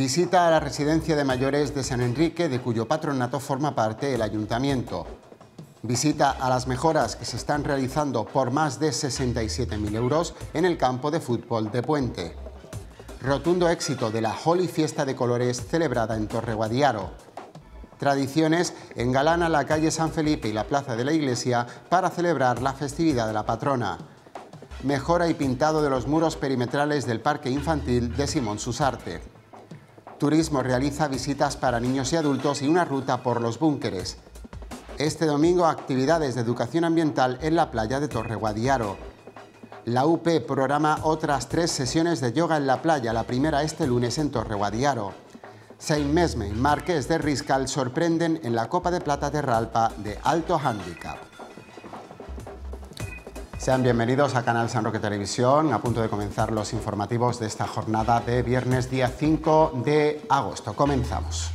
Visita a la residencia de mayores de San Enrique, de cuyo patronato forma parte el ayuntamiento. Visita a las mejoras que se están realizando por más de 67.000 euros en el campo de fútbol de Puente. Rotundo éxito de la Holy Fiesta de Colores celebrada en Torre Guadiaro. Tradiciones engalana la calle San Felipe y la plaza de la iglesia para celebrar la festividad de la patrona. Mejora y pintado de los muros perimetrales del Parque Infantil de Simón Susarte. Turismo realiza visitas para niños y adultos y una ruta por los búnkeres. Este domingo actividades de educación ambiental en la playa de Torre Guadiaro. La UP programa otras tres sesiones de yoga en la playa, la primera este lunes en Torre Guadiaro. Saint Mesme y Marques de Riscal sorprenden en la Copa de Plata de Ralpa de alto handicap. Sean bienvenidos a Canal San Roque Televisión, a punto de comenzar los informativos de esta jornada de viernes día 5 de agosto. Comenzamos.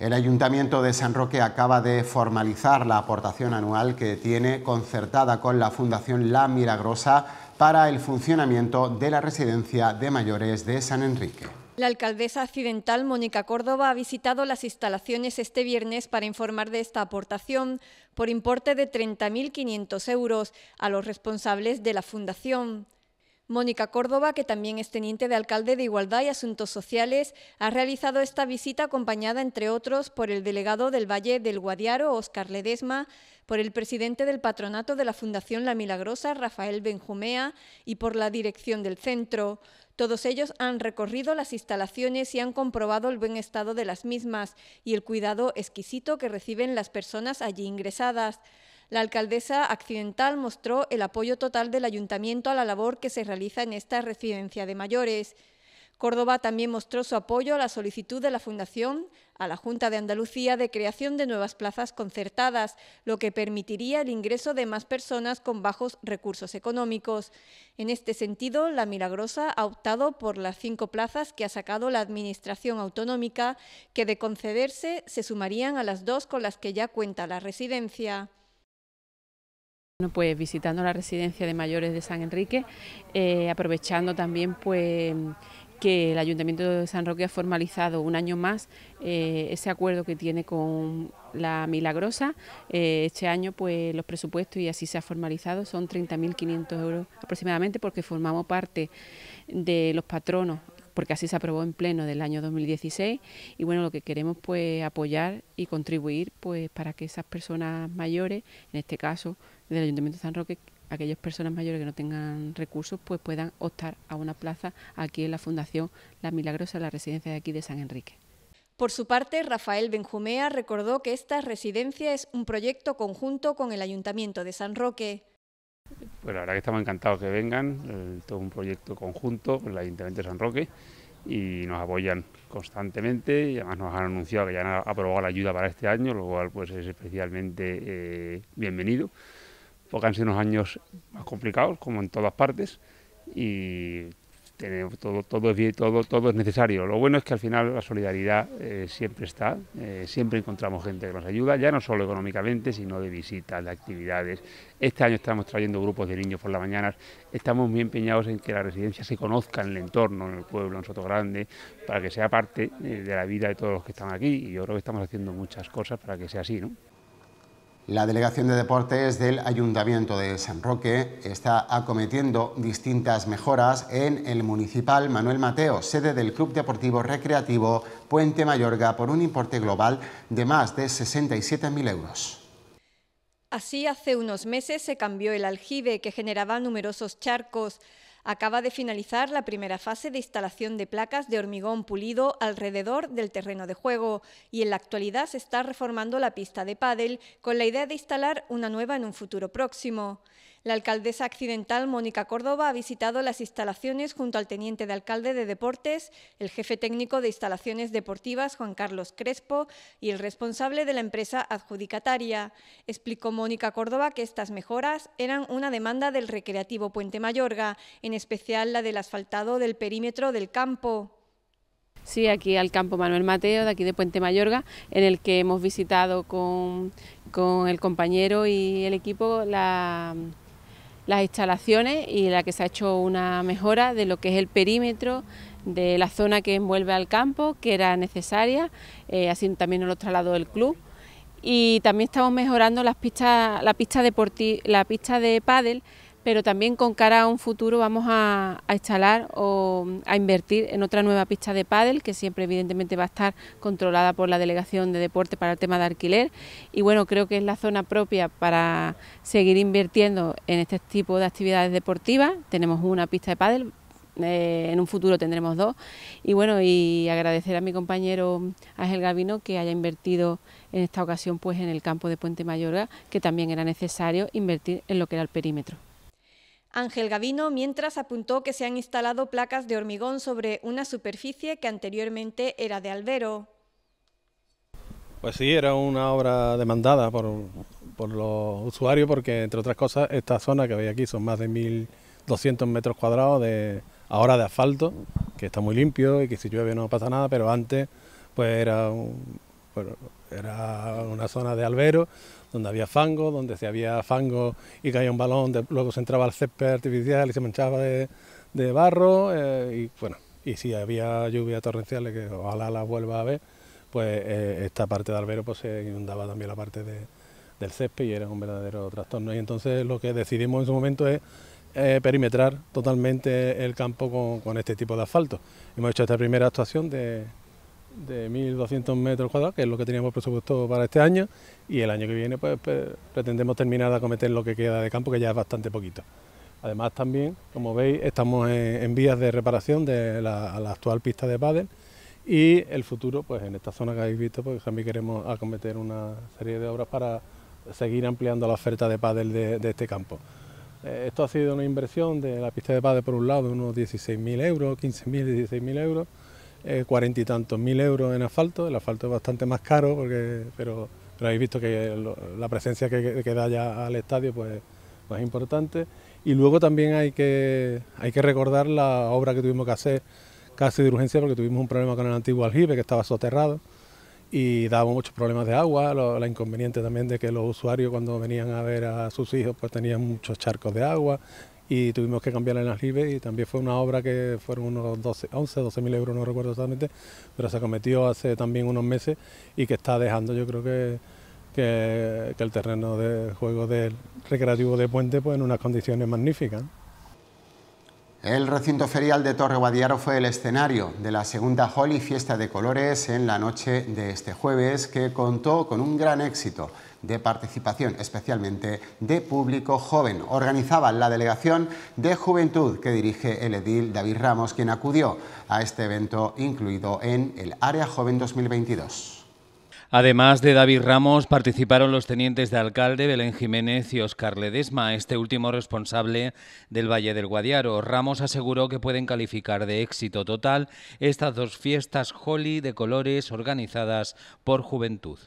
El Ayuntamiento de San Roque acaba de formalizar la aportación anual que tiene concertada con la Fundación La Milagrosa para el funcionamiento de la residencia de mayores de San Enrique. La alcaldesa accidental Mónica Córdoba ha visitado las instalaciones este viernes para informar de esta aportación por importe de 30.500 euros a los responsables de la fundación. Mónica Córdoba, que también es teniente de alcalde de Igualdad y Asuntos Sociales, ha realizado esta visita acompañada, entre otros, por el delegado del Valle del Guadiaro, Óscar Ledesma, por el presidente del patronato de la Fundación La Milagrosa, Rafael Benjumea, y por la dirección del centro. Todos ellos han recorrido las instalaciones y han comprobado el buen estado de las mismas y el cuidado exquisito que reciben las personas allí ingresadas. La alcaldesa accidental mostró el apoyo total del ayuntamiento a la labor que se realiza en esta residencia de mayores. Córdoba también mostró su apoyo a la solicitud de la Fundación a la Junta de Andalucía de creación de nuevas plazas concertadas, lo que permitiría el ingreso de más personas con bajos recursos económicos. En este sentido, la Milagrosa ha optado por las cinco plazas que ha sacado la Administración Autonómica, que de concederse se sumarían a las dos con las que ya cuenta la residencia. pues visitando la residencia de mayores de San Enrique, eh, aprovechando también pues que el Ayuntamiento de San Roque ha formalizado un año más eh, ese acuerdo que tiene con la Milagrosa. Eh, este año pues los presupuestos, y así se ha formalizado, son 30.500 euros aproximadamente porque formamos parte de los patronos porque así se aprobó en pleno del año 2016 y bueno lo que queremos pues apoyar y contribuir pues para que esas personas mayores en este caso del Ayuntamiento de San Roque aquellas personas mayores que no tengan recursos pues puedan optar a una plaza aquí en la Fundación La Milagrosa, la residencia de aquí de San Enrique. Por su parte, Rafael Benjumea recordó que esta residencia es un proyecto conjunto con el Ayuntamiento de San Roque. Pues la verdad que estamos encantados que vengan, todo un proyecto conjunto con el Ayuntamiento de San Roque y nos apoyan constantemente y además nos han anunciado que ya han aprobado la ayuda para este año, lo cual pues es especialmente eh, bienvenido porque han sido unos años más complicados, como en todas partes, y tenemos todo, todo, es, todo, todo es necesario. Lo bueno es que al final la solidaridad eh, siempre está, eh, siempre encontramos gente que nos ayuda, ya no solo económicamente, sino de visitas, de actividades. Este año estamos trayendo grupos de niños por las mañanas, estamos muy empeñados en que la residencia se conozca en el entorno, en el pueblo, en Soto Grande, para que sea parte eh, de la vida de todos los que están aquí, y yo creo que estamos haciendo muchas cosas para que sea así. ¿no? La Delegación de Deportes del Ayuntamiento de San Roque está acometiendo distintas mejoras en el municipal Manuel Mateo, sede del Club Deportivo Recreativo Puente Mayorga, por un importe global de más de 67.000 euros. Así, hace unos meses se cambió el aljibe que generaba numerosos charcos acaba de finalizar la primera fase de instalación de placas de hormigón pulido alrededor del terreno de juego y en la actualidad se está reformando la pista de pádel con la idea de instalar una nueva en un futuro próximo. La alcaldesa accidental Mónica Córdoba ha visitado las instalaciones junto al teniente de alcalde de Deportes, el jefe técnico de instalaciones deportivas Juan Carlos Crespo y el responsable de la empresa adjudicataria. Explicó Mónica Córdoba que estas mejoras eran una demanda del recreativo Puente Mayorga, en especial la del asfaltado del perímetro del campo. Sí, aquí al campo Manuel Mateo, de aquí de Puente Mayorga, en el que hemos visitado con, con el compañero y el equipo la las instalaciones y la que se ha hecho una mejora de lo que es el perímetro de la zona que envuelve al campo, que era necesaria, eh, así también el lo trasladó del club. Y también estamos mejorando las la pista, la pista de pádel pero también con cara a un futuro vamos a, instalar o mm, a invertir en otra nueva pista de pádel que siempre evidentemente va a estar controlada por la Delegación de Deporte para el tema de alquiler y bueno, creo que es la zona propia para seguir invirtiendo en este tipo de actividades deportivas. Tenemos una pista de pádel, eh, en un futuro tendremos dos y bueno, y agradecer a mi compañero Ángel Gavino que haya invertido en esta ocasión pues en el campo de Puente Mayorga, que también era necesario invertir en lo que era el perímetro. Ángel Gavino, mientras apuntó que se han instalado placas de hormigón sobre una superficie que anteriormente era de albero. Pues sí, era una obra demandada por, los usuarios porque, entre otras cosas, esta zona que veis aquí son más de 1.200 metros cuadrados de ahora de asfalto, que está muy limpio y que si llueve no pasa nada, pero antes pues era, era una zona de albero donde había fango, donde se había fango y caía un balón, luego se entraba al césped artificial y se manchaba de, barro, eh, y bueno, y si había lluvias torrenciales, que ojalá la vuelva a ver, pues eh, esta parte de Albero pues, se inundaba también la parte del césped y era un verdadero trastorno. Y entonces lo que decidimos en su momento es eh, perimetrar totalmente el campo con, con este tipo de asfalto. Hemos hecho esta primera actuación de de 1.200 metros cuadrados, que es lo que teníamos presupuesto para este año, y el año que viene pues, pretendemos terminar de acometer lo que queda de campo, que ya es bastante poquito. Además también, como veis, estamos en, vías de reparación de la, actual pista de pádel y el futuro, pues en esta zona que habéis visto, pues también queremos acometer una serie de obras para seguir ampliando la oferta de pádel de, este campo. Eh, esto ha sido una inversión de la pista de pádel por un lado de unos 16.000 euros, 15.000, 16.000 euros, eh, cuarenta y tantos mil euros en asfalto, el asfalto es bastante más caro, porque, pero, habéis visto que la presencia que, da ya al estadio pues, pues, es importante. Y luego también hay que, hay que recordar la obra que tuvimos que hacer casi de urgencia porque tuvimos un problema con el antiguo aljibe que estaba soterrado y daba muchos problemas de agua, la inconveniente también de que los usuarios cuando venían a ver a sus hijos pues tenían muchos charcos de agua, y tuvimos que cambiar las ribe y también fue una obra que fueron unos 12, 11, 12 mil euros, no recuerdo exactamente, pero se cometió hace también unos meses y que está dejando yo creo que, que, que el terreno de juego del recreativo de Puente pues en unas condiciones magníficas. El recinto ferial de Torre Guadiaro fue el escenario de la segunda Holi Fiesta de Colores en la noche de este jueves, que contó con un gran éxito de participación, especialmente de público joven. Organizaba la delegación de juventud que dirige el edil David Ramos, quien acudió a este evento incluido en el Área Joven 2022. Además de David Ramos, participaron los tenientes de alcalde Belén Jiménez y Oscar Ledesma, este último responsable del Valle del Guadiaro. Ramos aseguró que pueden calificar de éxito total estas dos fiestas Holi de colores organizadas por Juventud.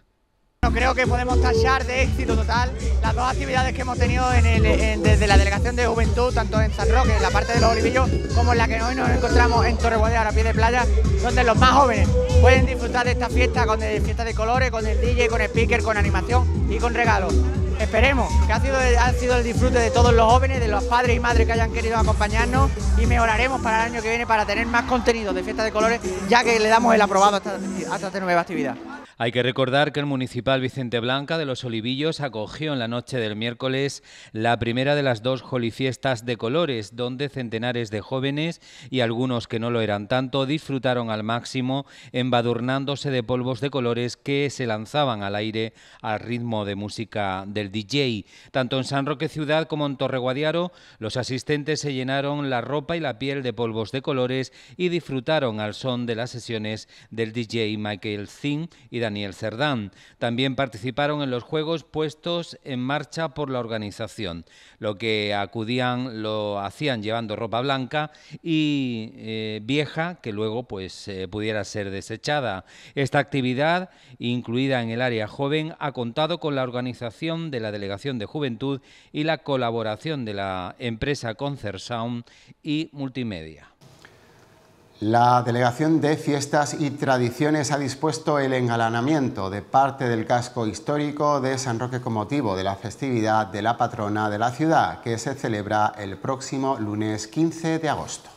No creo que podemos tachar de éxito total las dos actividades que hemos tenido desde la Delegación de Juventud, tanto en San Roque, en la parte de los Olivillos, como en la que hoy nos encontramos en Torre Guadiaro, a pie de playa, donde los más jóvenes pueden disfrutar de esta fiesta con fiestas de colores, con el DJ, con el speaker, con animación y con regalos. Esperemos que ha sido, ha sido el disfrute de todos los jóvenes, de los padres y madres que hayan querido acompañarnos y mejoraremos para el año que viene para tener más contenido de fiesta de colores, ya que le damos el aprobado a hasta esta nueva actividad. Hay que recordar que el municipal Vicente Blanca de Los Olivillos acogió en la noche del miércoles la primera de las dos jolifiestas de colores, donde centenares de jóvenes y algunos que no lo eran tanto disfrutaron al máximo embadurnándose de polvos de colores que se lanzaban al aire al ritmo de música del DJ. Tanto en San Roque Ciudad como en Torreguadiaro, los asistentes se llenaron la ropa y la piel de polvos de colores y disfrutaron al son de las sesiones del DJ Michael Zinn y de Daniel Cerdán. También participaron en los juegos puestos en marcha por la organización. Lo que acudían lo hacían llevando ropa blanca y eh, vieja que luego pues eh, pudiera ser desechada. Esta actividad, incluida en el área joven, ha contado con la organización de la Delegación de Juventud y la colaboración de la empresa Concert Sound y Multimedia. La Delegación de Fiestas y Tradiciones ha dispuesto el engalanamiento de parte del casco histórico de San Roque como motivo de la festividad de la patrona de la ciudad, que se celebra el próximo lunes 15 de agosto.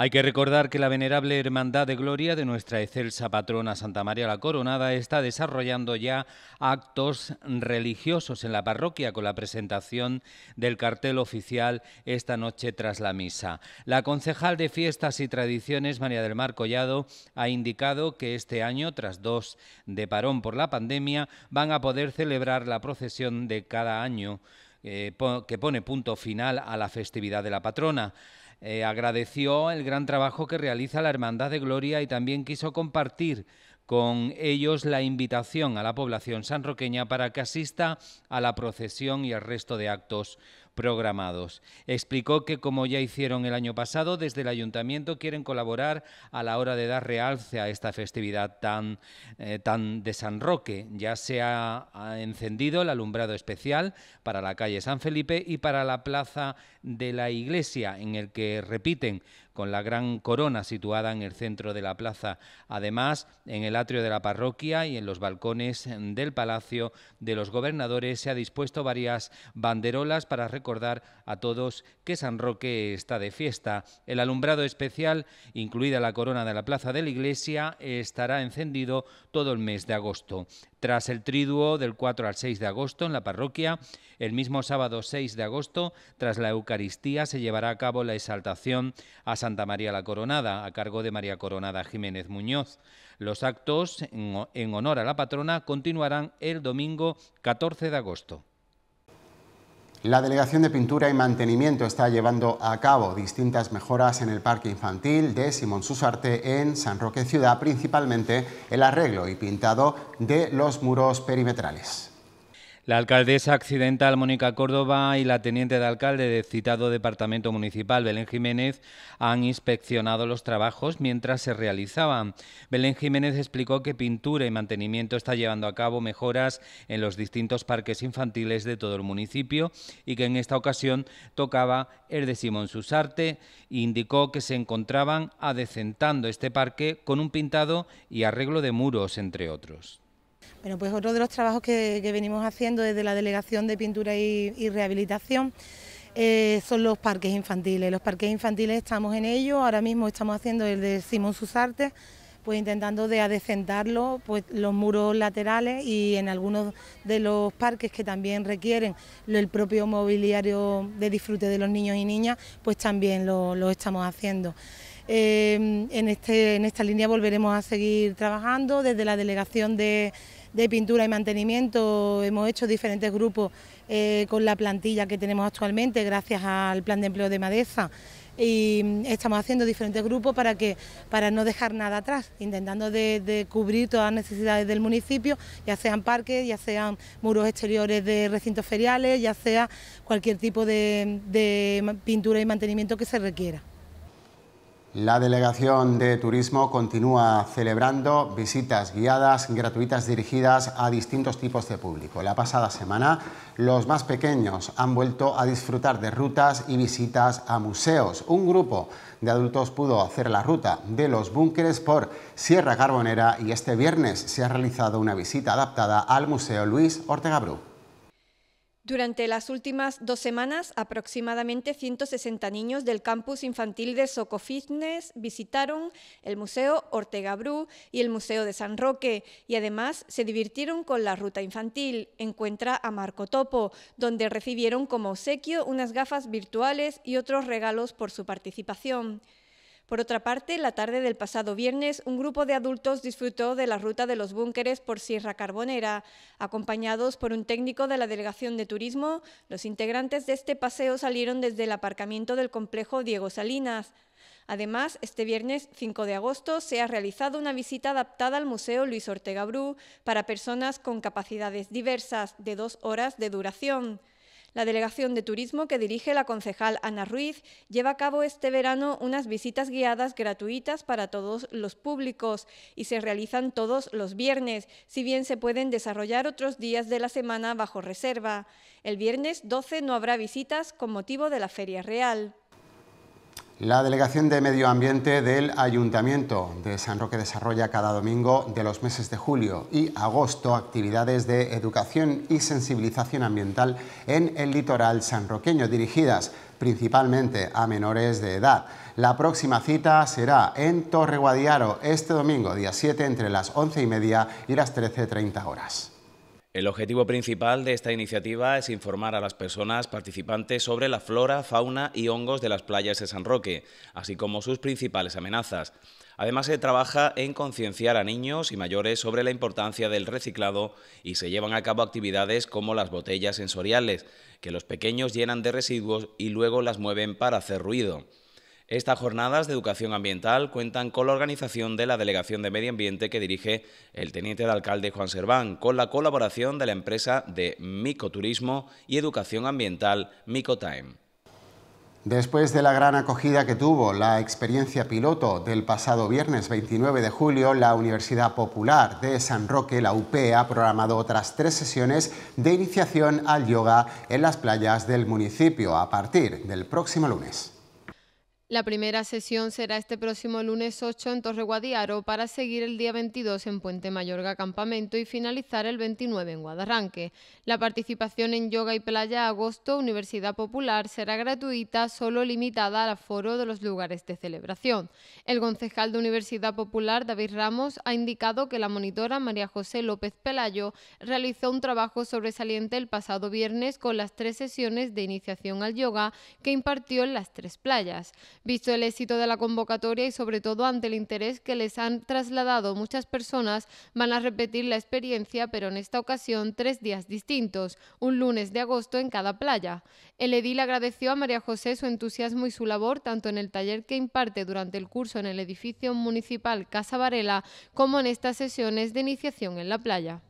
Hay que recordar que la Venerable Hermandad de Gloria de nuestra excelsa patrona Santa María la Coronada está desarrollando ya actos religiosos en la parroquia con la presentación del cartel oficial esta noche tras la misa. La concejal de Fiestas y Tradiciones, María del Mar Collado, ha indicado que este año, tras dos de parón por la pandemia, van a poder celebrar la procesión de cada año eh, que pone punto final a la festividad de la patrona. Eh, agradeció el gran trabajo que realiza la Hermandad de Gloria y también quiso compartir con ellos la invitación a la población sanroqueña para que asista a la procesión y al resto de actos programados. Explicó que, como ya hicieron el año pasado, desde el ayuntamiento quieren colaborar a la hora de dar realce a esta festividad tan, eh, tan de San Roque. Ya se ha encendido el alumbrado especial para la calle San Felipe y para la plaza de la iglesia, en el que repiten con la gran corona situada en el centro de la plaza. Además, en el atrio de la parroquia y en los balcones del Palacio de los Gobernadores se ha dispuesto varias banderolas para reconocer recordar a todos que San Roque está de fiesta. El alumbrado especial, incluida la corona de la plaza de la iglesia, estará encendido todo el mes de agosto. Tras el triduo del 4 al 6 de agosto en la parroquia, el mismo sábado 6 de agosto, tras la Eucaristía, se llevará a cabo la exaltación a Santa María la Coronada, a cargo de María Coronada Jiménez Muñoz. Los actos en honor a la patrona continuarán el domingo 14 de agosto. La Delegación de Pintura y Mantenimiento está llevando a cabo distintas mejoras en el Parque Infantil de Simón Susarte en San Roque Ciudad, principalmente el arreglo y pintado de los muros perimetrales. La alcaldesa accidental Mónica Córdoba y la teniente de alcalde del citado departamento municipal Belén Jiménez han inspeccionado los trabajos mientras se realizaban. Belén Jiménez explicó que pintura y mantenimiento está llevando a cabo mejoras en los distintos parques infantiles de todo el municipio y que en esta ocasión tocaba el de Simón Susarte. Indicó que se encontraban adecentando este parque con un pintado y arreglo de muros, entre otros. Bueno, pues otro de los trabajos que, venimos haciendo desde la Delegación de Pintura y, Rehabilitación eh, son los parques infantiles. Los parques infantiles estamos en ellos... ahora mismo estamos haciendo el de Simón Susarte, pues intentando de adecentarlo, pues los muros laterales y en algunos de los parques que también requieren el propio mobiliario de disfrute de los niños y niñas, pues también lo, estamos haciendo. Eh, en, este, en esta línea volveremos a seguir trabajando desde la delegación de de pintura y mantenimiento. Hemos hecho diferentes grupos eh, con la plantilla que tenemos actualmente, gracias al plan de empleo de Madeza. Y estamos haciendo diferentes grupos para, que, para no dejar nada atrás, intentando de, cubrir todas las necesidades del municipio, ya sean parques, ya sean muros exteriores de recintos feriales, ya sea cualquier tipo de pintura y mantenimiento que se requiera. La Delegación de Turismo continúa celebrando visitas guiadas gratuitas dirigidas a distintos tipos de público. La pasada semana, los más pequeños han vuelto a disfrutar de rutas y visitas a museos. Un grupo de adultos pudo hacer la ruta de los búnkeres por Sierra Carbonera y este viernes se ha realizado una visita adaptada al Museo Luis Ortega Bru. Durante las últimas dos semanas, aproximadamente 160 niños del campus infantil de Soco Fitness visitaron el Museo Ortega Bru y el Museo de San Roque y además se divirtieron con la ruta infantil, encuentra a Marco Topo, donde recibieron como obsequio unas gafas virtuales y otros regalos por su participación. Por otra parte, la tarde del pasado viernes, un grupo de adultos disfrutó de la ruta de los búnkeres por Sierra Carbonera. Acompañados por un técnico de la Delegación de Turismo, los integrantes de este paseo salieron desde el aparcamiento del complejo Diego Salinas. Además, este viernes 5 de agosto se ha realizado una visita adaptada al Museo Luis Ortega Bru para personas con capacidades diversas de dos horas de duración. La Delegación de Turismo que dirige la concejal Ana Ruiz lleva a cabo este verano unas visitas guiadas gratuitas para todos los públicos y se realizan todos los viernes, si bien se pueden desarrollar otros días de la semana bajo reserva. El viernes 12 no habrá visitas con motivo de la Feria Real. La Delegación de Medio Ambiente del Ayuntamiento de San Roque desarrolla cada domingo de los meses de julio y agosto actividades de educación y sensibilización ambiental en el litoral sanroqueño, dirigidas principalmente a menores de edad. La próxima cita será en Torre Guadiaro este domingo, día 7, entre las 11 y media y las 13.30 horas. El objetivo principal de esta iniciativa es informar a las personas participantes sobre la flora, fauna y hongos de las playas de San Roque, así como sus principales amenazas. Además, se trabaja en concienciar a niños y mayores sobre la importancia del reciclado y se llevan a cabo actividades como las botellas sensoriales, que los pequeños llenan de residuos y luego las mueven para hacer ruido. Estas jornadas de educación ambiental cuentan con la organización de la Delegación de Medio Ambiente que dirige el teniente de alcalde Juan Serván, con la colaboración de la empresa de Micoturismo y Educación Ambiental Micotime. Después de la gran acogida que tuvo la experiencia piloto del pasado viernes 29 de julio, la Universidad Popular de San Roque, la UP, ha programado otras tres sesiones de iniciación al yoga en las playas del municipio a partir del próximo lunes. La primera sesión será este próximo lunes 8 en Torre Guadiaro para seguir el día 22 en Puente Mayorga Campamento y finalizar el 29 en Guadarranque. La participación en Yoga y Playa Agosto Universidad Popular será gratuita, solo limitada al aforo de los lugares de celebración. El concejal de Universidad Popular, David Ramos, ha indicado que la monitora María José López Pelayo realizó un trabajo sobresaliente el pasado viernes con las tres sesiones de iniciación al yoga que impartió en las tres playas. Visto el éxito de la convocatoria y sobre todo ante el interés que les han trasladado muchas personas, van a repetir la experiencia, pero en esta ocasión tres días distintos, un lunes de agosto en cada playa. El edil agradeció a María José su entusiasmo y su labor tanto en el taller que imparte durante el curso en el edificio municipal Casa Varela como en estas sesiones de iniciación en la playa.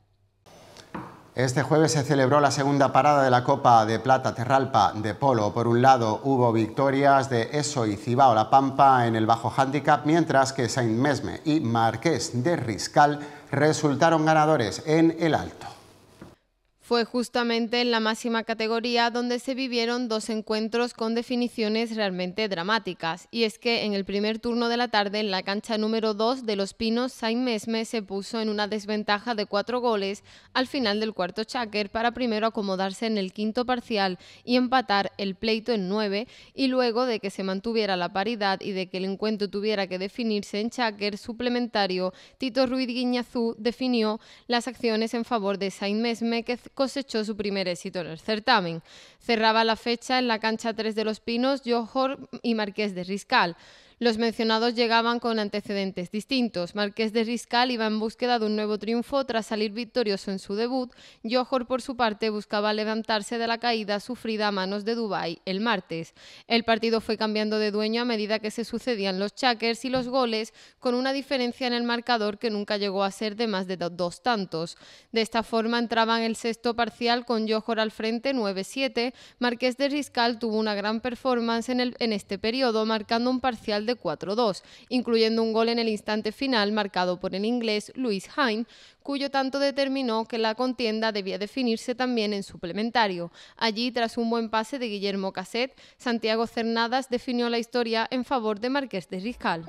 Este jueves se celebró la segunda parada de la Copa de Plata Terralpa de Polo. Por un lado hubo victorias de Eso y Cibao La Pampa en el bajo handicap, mientras que Saint Mesme y Marqués de Riscal resultaron ganadores en el alto. Fue justamente en la máxima categoría donde se vivieron dos encuentros con definiciones realmente dramáticas. Y es que en el primer turno de la tarde, en la cancha número 2 de Los Pinos, Saint Mesme se puso en una desventaja de cuatro goles al final del cuarto cháquer para primero acomodarse en el quinto parcial y empatar el pleito en nueve. y luego de que se mantuviera la paridad y de que el encuentro tuviera que definirse en cháquer suplementario, Tito Ruiz Guiñazú definió las acciones en favor de Saint Mesme que cosechó su primer éxito en el certamen. Cerraba la fecha en la cancha 3 de Los Pinos Johor y Marqués de Riscal. Los mencionados llegaban con antecedentes distintos. Marqués de Riscal iba en búsqueda de un nuevo triunfo tras salir victorioso en su debut. Johor, por su parte, buscaba levantarse de la caída sufrida a manos de Dubái el martes. El partido fue cambiando de dueño a medida que se sucedían los chakers y los goles, con una diferencia en el marcador que nunca llegó a ser de más de dos tantos. De esta forma entraba en el sexto parcial con Johor al frente 9-7. Marqués de Riscal tuvo una gran performance en, en este periodo, marcando un parcial 4-2, incluyendo un gol en el instante final marcado por el inglés Luis Hine, cuyo tanto determinó que la contienda debía definirse también en suplementario. Allí, tras un buen pase de Guillermo Casset, Santiago Cernadas definió la historia en favor de Marqués de Riscal.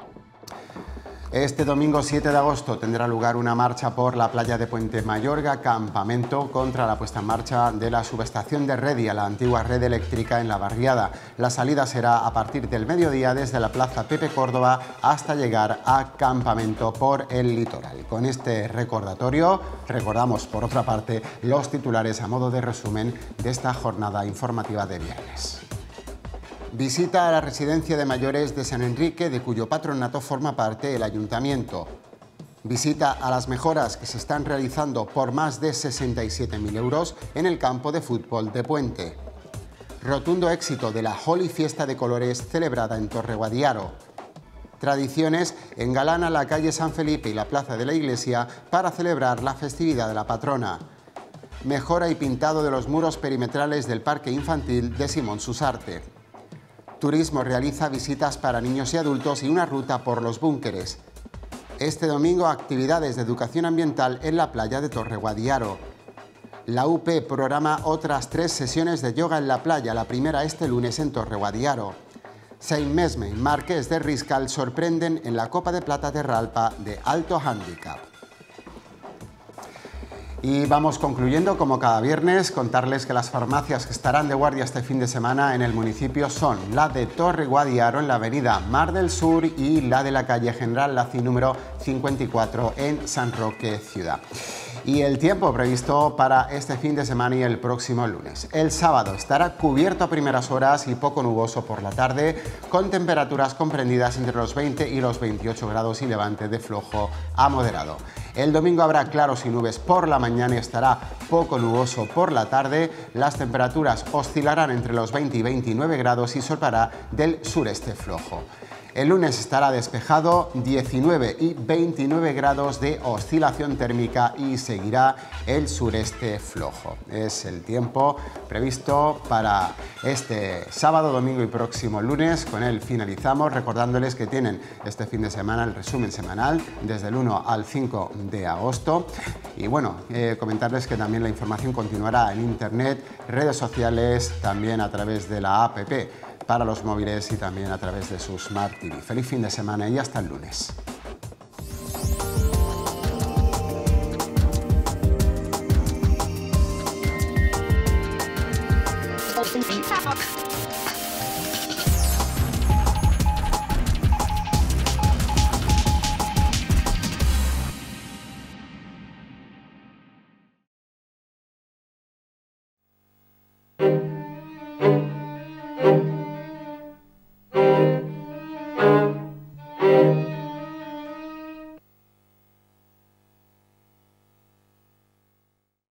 Este domingo 7 de agosto tendrá lugar una marcha por la playa de Puente Mayorga, campamento contra la puesta en marcha de la subestación de Redia, la antigua red eléctrica en la barriada. La salida será a partir del mediodía desde la Plaza Pepe Córdoba hasta llegar a Campamento por el Litoral. Con este recordatorio recordamos, por otra parte, los titulares a modo de resumen de esta jornada informativa de viernes. Visita a la residencia de mayores de San Enrique, de cuyo patronato forma parte el ayuntamiento. Visita a las mejoras que se están realizando por más de 67.000 euros en el campo de fútbol de Puente. Rotundo éxito de la Holy Fiesta de Colores celebrada en Torre Guadiaro. Tradiciones engalana la calle San Felipe y la plaza de la iglesia para celebrar la festividad de la patrona. Mejora y pintado de los muros perimetrales del Parque Infantil de Simón Susarte. Turismo realiza visitas para niños y adultos y una ruta por los búnkeres. Este domingo actividades de educación ambiental en la playa de Torre Guadiaro. La UP programa otras tres sesiones de yoga en la playa, la primera este lunes en Torre Guadiaro. Saint-Mesme y Márquez de Riscal sorprenden en la Copa de Plata de Ralpa de alto handicap. Y vamos concluyendo, como cada viernes, contarles que las farmacias que estarán de guardia este fin de semana en el municipio son la de Torre Guadiaro en la avenida Mar del Sur y la de la calle General Laci número 54 en San Roque Ciudad. Y el tiempo previsto para este fin de semana y el próximo lunes. El sábado estará cubierto a primeras horas y poco nuboso por la tarde, con temperaturas comprendidas entre los 20 y los 28 grados y levante de flojo a moderado. El domingo habrá claros y nubes por la mañana y estará poco nuboso por la tarde. Las temperaturas oscilarán entre los 20 y 29 grados y soltará del sureste flojo. El lunes estará despejado, 19 y 29 grados de oscilación térmica y seguirá el sureste flojo. Es el tiempo previsto para este sábado, domingo y próximo lunes. Con él finalizamos recordándoles que tienen este fin de semana el resumen semanal desde el 1 al 5 de agosto. Y bueno, eh, comentarles que también la información continuará en Internet, redes sociales, también a través de la APP para los móviles y también a través de su Smart TV. Feliz fin de semana y hasta el lunes.